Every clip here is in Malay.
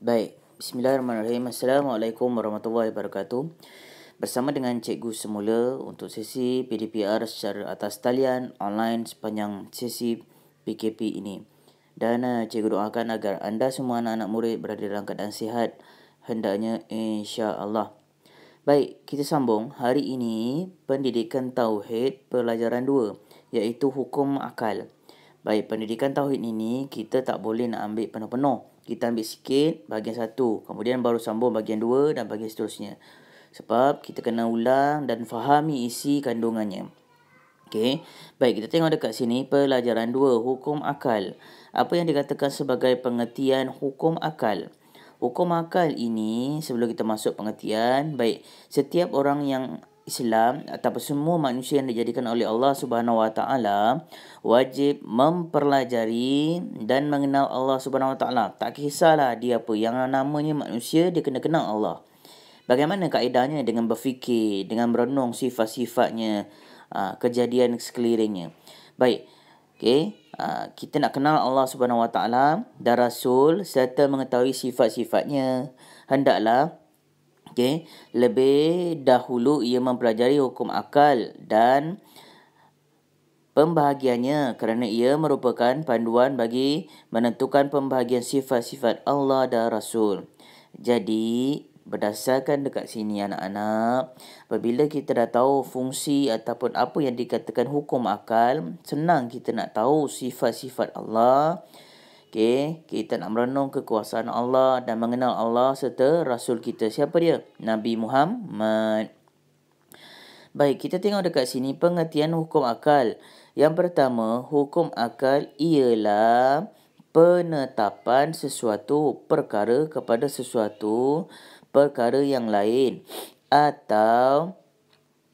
Baik, bismillahirrahmanirrahim. Assalamualaikum warahmatullahi wabarakatuh. Bersama dengan cikgu semula untuk sesi PDPR secara atas talian online sepanjang sesi PKP ini. Dan eh, cikgu doakan agar anda semua anak-anak murid berada dalam keadaan sihat hendaknya insya-Allah. Baik, kita sambung. Hari ini pendidikan tauhid pelajaran 2 iaitu hukum akal. Baik, pendidikan tauhid ini kita tak boleh nak ambil penuh-penuh kita ambil sikit bahagian satu kemudian baru sambung bahagian dua dan bahagian seterusnya sebab kita kena ulang dan fahami isi kandungannya okay Baik, kita tengok dekat sini pelajaran 2 hukum akal. Apa yang dikatakan sebagai pengertian hukum akal? Hukum akal ini sebelum kita masuk pengertian, baik, setiap orang yang Islam atau semua manusia yang dijadikan oleh Allah Subhanahu Wa Taala wajib mempelajari dan mengenal Allah Subhanahu Wa Taala. Tak kisahlah dia apa yang namanya manusia dia kena kenal Allah. Bagaimana kaedahnya dengan berfikir, dengan merenung sifat-sifatnya, ah, kejadian sekelilingnya. Baik. Okey, ah, kita nak kenal Allah Subhanahu Wa Taala dan Rasul serta mengetahui sifat-sifatnya. Hendaklah Okay. Lebih dahulu ia mempelajari hukum akal dan pembahagiannya kerana ia merupakan panduan bagi menentukan pembahagian sifat-sifat Allah dan Rasul. Jadi, berdasarkan dekat sini anak-anak, apabila kita dah tahu fungsi ataupun apa yang dikatakan hukum akal, senang kita nak tahu sifat-sifat Allah dan Okay, kita nak merenung kekuasaan Allah dan mengenal Allah serta Rasul kita. Siapa dia? Nabi Muhammad. Baik, kita tengok dekat sini pengertian hukum akal. Yang pertama, hukum akal ialah penetapan sesuatu perkara kepada sesuatu perkara yang lain atau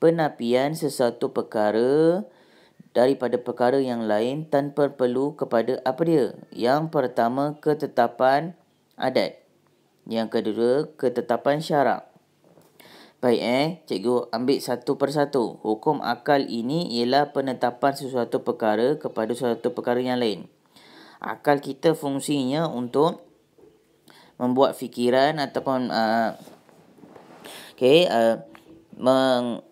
penapian sesuatu perkara kepada daripada perkara yang lain tanpa perlu kepada apa dia? Yang pertama, ketetapan adat. Yang kedua, ketetapan syarak. Baik eh, cikgu ambil satu persatu. Hukum akal ini ialah penetapan sesuatu perkara kepada sesuatu perkara yang lain. Akal kita fungsinya untuk membuat fikiran ataupun uh, okay, uh, meng,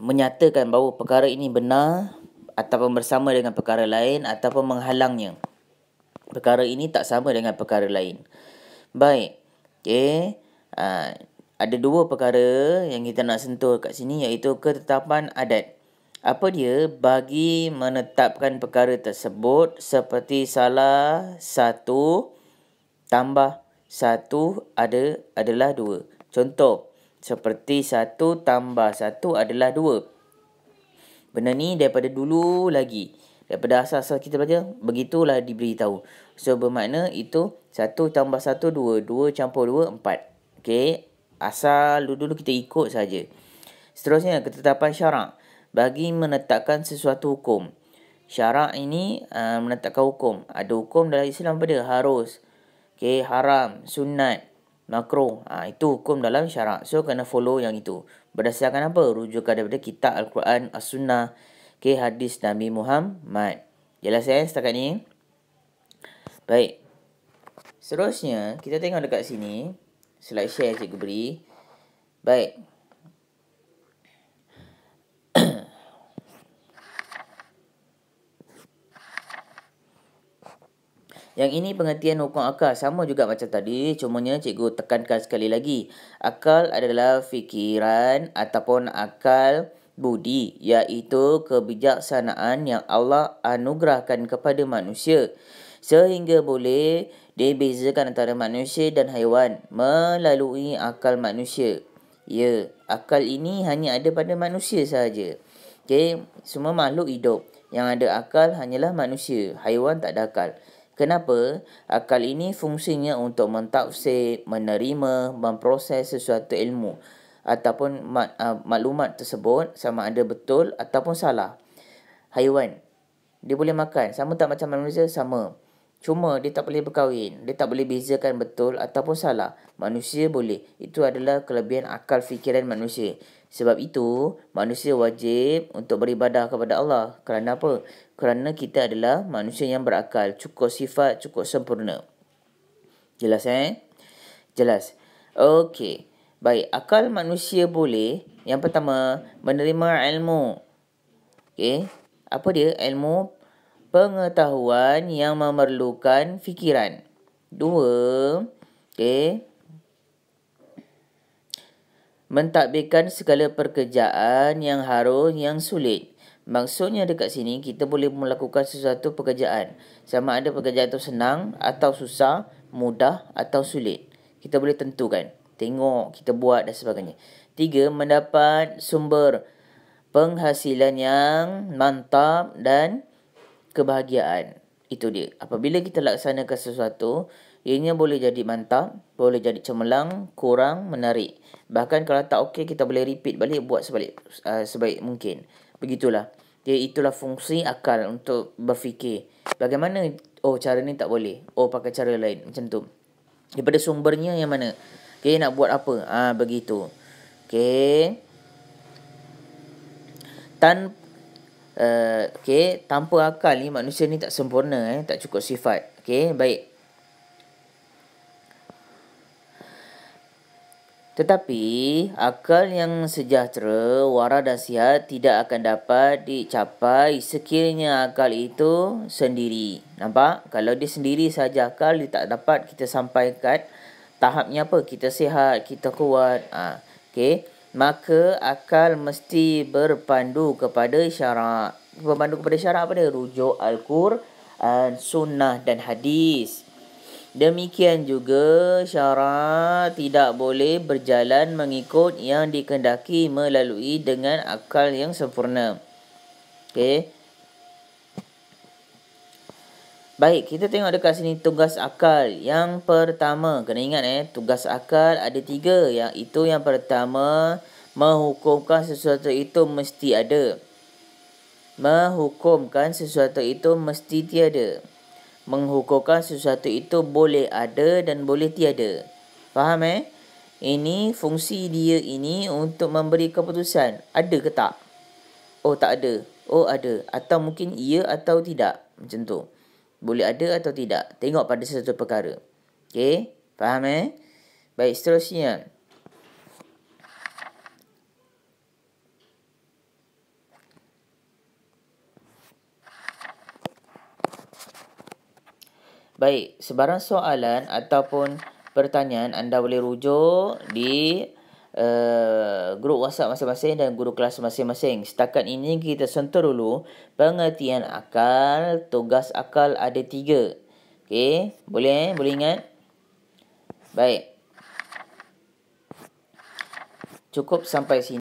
menyatakan bahawa perkara ini benar ataupun bersama dengan perkara lain ataupun menghalangnya. Perkara ini tak sama dengan perkara lain. Baik. Okey. Uh, ada dua perkara yang kita nak sentuh kat sini iaitu ketetapan adat. Apa dia bagi menetapkan perkara tersebut seperti salah satu tambah satu ada adalah dua. Contoh seperti 1 tambah 1 adalah 2. Benda ni daripada dulu lagi. Daripada asal-asal kita belajar, begitulah diberitahu. So, bermakna itu 1 tambah 1, 2. 2 campur 2, 4. Okay. Asal dulu-dulu kita ikut saja. Seterusnya, ketetapan syarak. Bagi menetapkan sesuatu hukum. Syarak ini uh, menetapkan hukum. Ada hukum dalam Islam pada Harus. Okay. Haram. Sunat makro. Ha, itu hukum dalam syarak. So, kena follow yang itu. Berdasarkan apa? Rujukan daripada kitab Al-Quran, As-Sunnah, ke hadis Nabi Muhammad. Jelas ya setakat ni? Baik. Seterusnya, kita tengok dekat sini. Slide share cikgu beri. Baik. Baik. Yang ini pengertian hukum akal sama juga macam tadi cumanya cikgu tekankan sekali lagi akal adalah fikiran ataupun akal budi iaitu kebijaksanaan yang Allah anugerahkan kepada manusia sehingga boleh dibezakan antara manusia dan haiwan melalui akal manusia. Ya, akal ini hanya ada pada manusia sahaja. Okay, semua makhluk hidup yang ada akal hanyalah manusia. Haiwan tak ada akal. Kenapa? Akal ini fungsinya untuk mentafsir, menerima, memproses sesuatu ilmu ataupun mak, uh, maklumat tersebut sama ada betul ataupun salah. Haiwan, dia boleh makan. Sama tak macam manusia? Sama. Cuma dia tak boleh berkahwin. Dia tak boleh bezakan betul ataupun salah. Manusia boleh. Itu adalah kelebihan akal fikiran manusia. Sebab itu, manusia wajib untuk beribadah kepada Allah. Kerana apa? Kerana kita adalah manusia yang berakal. Cukup sifat, cukup sempurna. Jelas eh? Jelas. Okey. Baik, akal manusia boleh. Yang pertama, menerima ilmu. Okey. Apa dia? Ilmu pengetahuan yang memerlukan fikiran. Dua, okay. Mentadbirkan segala pekerjaan yang harus yang sulit. Maksudnya dekat sini kita boleh melakukan sesuatu pekerjaan. Sama ada pekerjaan itu senang atau susah, mudah atau sulit. Kita boleh tentukan. Tengok kita buat dan sebagainya. Tiga, mendapat sumber penghasilan yang mantap dan kebahagiaan. Itu dia. Apabila kita laksanakan sesuatu, ianya boleh jadi mantap, boleh jadi cemerlang, kurang, menarik. Bahkan kalau tak okey, kita boleh repeat balik, buat sebalik, uh, sebaik mungkin. Begitulah. Jadi itulah fungsi akal untuk berfikir. Bagaimana, oh cara ni tak boleh. Oh pakai cara lain. Macam tu. Daripada sumbernya yang mana? Okay, nak buat apa? Ah uh, begitu. Okay. Tanpa Eh, okay, tanpa akal ni manusia ni tak sempurna eh, tak cukup sifat. Okay, baik. Tetapi akal yang sejahtera, wara dan sihat tidak akan dapat dicapai sekiranya akal itu sendiri. Nampak? Kalau dia sendiri saja akal dia tak dapat kita sampaikan tahapnya apa? Kita sihat, kita kuat. Ah, ha, okay maka akal mesti berpandu kepada syarak. Berpandu kepada syarak apa dia? Rujuk Al-Quran, Sunnah dan Hadis. Demikian juga syarak tidak boleh berjalan mengikut yang dikendaki melalui dengan akal yang sempurna. Okey. Baik, kita tengok dekat sini tugas akal. Yang pertama, kena ingat eh, tugas akal ada tiga. Yang itu yang pertama, menghukumkan sesuatu itu mesti ada. Menghukumkan sesuatu itu mesti tiada. Menghukumkan sesuatu itu boleh ada dan boleh tiada. Faham eh? Ini fungsi dia ini untuk memberi keputusan. Ada ke tak? Oh tak ada. Oh ada. Atau mungkin iya atau tidak. Macam tu boleh ada atau tidak. Tengok pada sesuatu perkara. Okey, faham eh? Baik, seterusnya. Baik, sebarang soalan ataupun pertanyaan anda boleh rujuk di uh, grup WhatsApp masing-masing dan guru kelas masing-masing. Setakat ini kita sentuh dulu pengertian akal. Tugas akal ada tiga. Okay, boleh eh? boleh ingat? Baik. Cukup sampai sini.